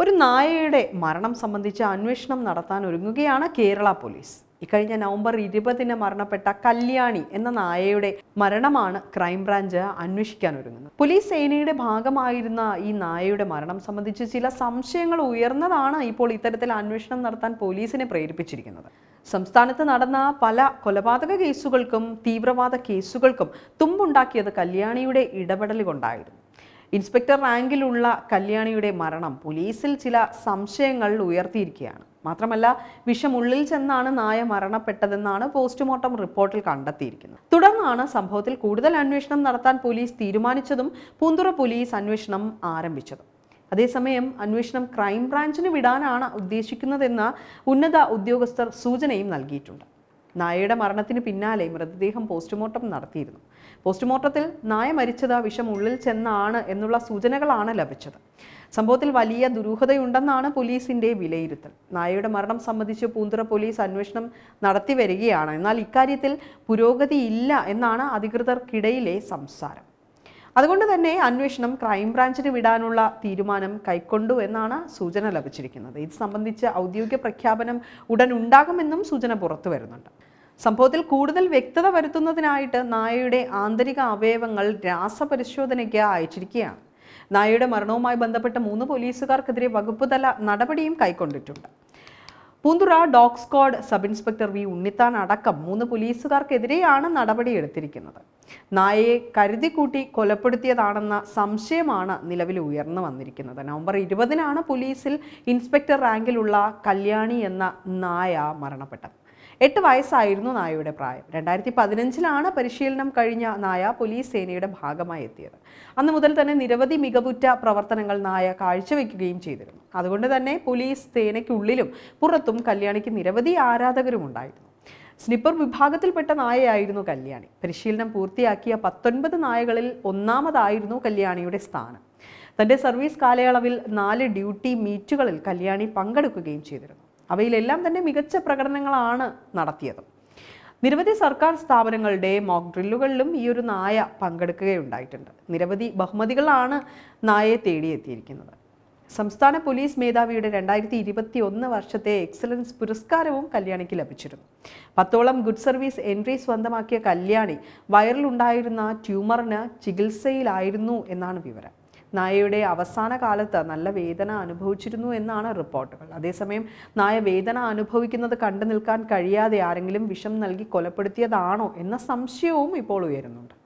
ഒരു നായയുടെ മരണം സംബന്ധിച്ച അന്വേഷണം നടത്താൻ ഒരുങ്ങുകയാണ് കേരള പോലീസ് ഇക്കഴിഞ്ഞ നവംബർ ഇരുപതിന് മരണപ്പെട്ട കല്യാണി എന്ന നായയുടെ മരണമാണ് ക്രൈംബ്രാഞ്ച് അന്വേഷിക്കാൻ ഒരുങ്ങുന്നത് പോലീസ് സേനയുടെ ഭാഗമായിരുന്ന ഈ നായയുടെ മരണം സംബന്ധിച്ച് ചില സംശയങ്ങൾ ഉയർന്നതാണ് ഇപ്പോൾ ഇത്തരത്തിൽ അന്വേഷണം നടത്താൻ പോലീസിനെ പ്രേരിപ്പിച്ചിരിക്കുന്നത് സംസ്ഥാനത്ത് നടന്ന പല കൊലപാതക കേസുകൾക്കും തീവ്രവാദ കേസുകൾക്കും തുമ്പുണ്ടാക്കിയത് കല്യാണിയുടെ ഇടപെടലുകൊണ്ടായിരുന്നു ഇൻസ്പെക്ടർ റാങ്കിലുള്ള കല്യാണിയുടെ മരണം പോലീസിൽ ചില സംശയങ്ങൾ ഉയർത്തിയിരിക്കുകയാണ് മാത്രമല്ല ഉള്ളിൽ ചെന്നാണ് നായ മരണപ്പെട്ടതെന്നാണ് പോസ്റ്റ്മോർട്ടം റിപ്പോർട്ടിൽ കണ്ടെത്തിയിരിക്കുന്നത് തുടർന്നാണ് സംഭവത്തിൽ കൂടുതൽ അന്വേഷണം നടത്താൻ പോലീസ് തീരുമാനിച്ചതും പൂന്തുറ പോലീസ് അന്വേഷണം ആരംഭിച്ചതും അതേസമയം അന്വേഷണം ക്രൈംബ്രാഞ്ചിന് വിടാനാണ് ഉദ്ദേശിക്കുന്നതെന്ന ഉന്നത ഉദ്യോഗസ്ഥർ സൂചനയും നൽകിയിട്ടുണ്ട് നായയുടെ മരണത്തിന് പിന്നാലെ മൃതദേഹം പോസ്റ്റ്മോർട്ടം നടത്തിയിരുന്നു പോസ്റ്റ്മോർട്ടത്തിൽ നായ മരിച്ചത് വിഷം ഉള്ളിൽ ചെന്നാണ് എന്നുള്ള സൂചനകളാണ് ലഭിച്ചത് സംഭവത്തിൽ വലിയ ദുരൂഹതയുണ്ടെന്നാണ് പോലീസിന്റെ വിലയിരുത്തൽ നായയുടെ മരണം സംബന്ധിച്ച് പൂന്തുറ പോലീസ് അന്വേഷണം നടത്തി വരികയാണ് എന്നാൽ ഇക്കാര്യത്തിൽ പുരോഗതി ഇല്ല എന്നാണ് അധികൃതർക്കിടയിലെ സംസാരം അതുകൊണ്ട് തന്നെ അന്വേഷണം ക്രൈംബ്രാഞ്ചിന് വിടാനുള്ള തീരുമാനം കൈക്കൊണ്ടു എന്നാണ് സൂചന ലഭിച്ചിരിക്കുന്നത് ഇത് സംബന്ധിച്ച് ഔദ്യോഗിക പ്രഖ്യാപനം ഉടൻ ഉണ്ടാകുമെന്നും സൂചന പുറത്തു വരുന്നുണ്ട് സംഭവത്തിൽ കൂടുതൽ വ്യക്തത വരുത്തുന്നതിനായിട്ട് നായയുടെ ആന്തരിക അവയവങ്ങൾ രാസപരിശോധനയ്ക്ക് അയച്ചിരിക്കുകയാണ് നായയുടെ മരണവുമായി ബന്ധപ്പെട്ട മൂന്ന് പോലീസുകാർക്കെതിരെ വകുപ്പുതല നടപടിയും കൈക്കൊണ്ടിട്ടുണ്ട് Poonthura dog squad sub inspector V Unnithan അടക്കം മൂന്ന് പോലീസുകാർക്കെതിരെയാണ് നടപടിയെടുത്തിരിക്കുന്നത് നായയെ കരുതിക്കൂട്ടി കൊലപ്പെടുത്തിയതാണെന്ന സംശയമാണ് നിലവിൽ ഉയർന്നു വന്നിരിക്കുന്നത് നവംബർ ഇരുപതിനാണ് പോലീസിൽ ഇൻസ്പെക്ടർ റാങ്കിലുള്ള കല്യാണി എന്ന നായ മരണപ്പെട്ടത് എട്ട് വയസ്സായിരുന്നു നായയുടെ പ്രായം രണ്ടായിരത്തി പതിനഞ്ചിലാണ് പരിശീലനം കഴിഞ്ഞ നായ പോലീസ് സേനയുടെ ഭാഗമായി എത്തിയത് അന്ന് മുതൽ തന്നെ നിരവധി മികവുറ്റ പ്രവർത്തനങ്ങൾ നായ കാഴ്ചവെക്കുകയും ചെയ്തിരുന്നു അതുകൊണ്ട് തന്നെ പോലീസ് സേനയ്ക്കുള്ളിലും പുറത്തും കല്യാണിക്ക് നിരവധി ആരാധകരും ഉണ്ടായിരുന്നു സ്നിപ്പർ വിഭാഗത്തിൽപ്പെട്ട നായയായിരുന്നു കല്യാണി പരിശീലനം പൂർത്തിയാക്കിയ പത്തൊൻപത് നായകളിൽ ഒന്നാമതായിരുന്നു കല്യാണിയുടെ സ്ഥാനം തൻ്റെ സർവീസ് കാലയളവിൽ നാല് ഡ്യൂട്ടി മീറ്റുകളിൽ കല്യാണി പങ്കെടുക്കുകയും ചെയ്തിരുന്നു അവയിലെല്ലാം തന്നെ മികച്ച പ്രകടനങ്ങളാണ് നടത്തിയത് നിരവധി സർക്കാർ സ്ഥാപനങ്ങളുടെ മോക്ക് ഡ്രില്ലുകളിലും ഈ ഒരു നായ പങ്കെടുക്കുകയുണ്ടായിട്ടുണ്ട് നിരവധി ബഹുമതികളാണ് നായയെ തേടിയെത്തിയിരിക്കുന്നത് സംസ്ഥാന പോലീസ് മേധാവിയുടെ രണ്ടായിരത്തി ഇരുപത്തി ഒന്ന് വർഷത്തെ എക്സലൻസ് പുരസ്കാരവും കല്യാണിക്ക് ലഭിച്ചിരുന്നു പത്തോളം ഗുഡ് സർവീസ് എൻട്രി സ്വന്തമാക്കിയ കല്യാണി വയറിലുണ്ടായിരുന്ന ട്യൂമറിന് ചികിത്സയിലായിരുന്നു എന്നാണ് വിവരം നായയുടെ അവസാന കാലത്ത് നല്ല വേദന അനുഭവിച്ചിരുന്നു എന്നാണ് റിപ്പോർട്ടുകൾ അതേസമയം നായ വേദന അനുഭവിക്കുന്നത് കണ്ടു നിൽക്കാൻ കഴിയാതെ ആരെങ്കിലും വിഷം നൽകി കൊലപ്പെടുത്തിയതാണോ എന്ന സംശയവും ഇപ്പോൾ ഉയരുന്നുണ്ട്